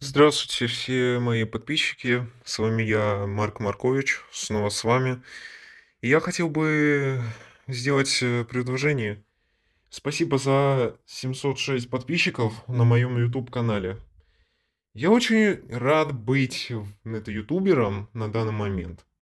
Здравствуйте, все мои подписчики. С вами я, Марк Маркович, снова с вами. И я хотел бы сделать э, предложение. Спасибо за 706 подписчиков на моем YouTube-канале. Я очень рад быть в- это ютубером на данный момент.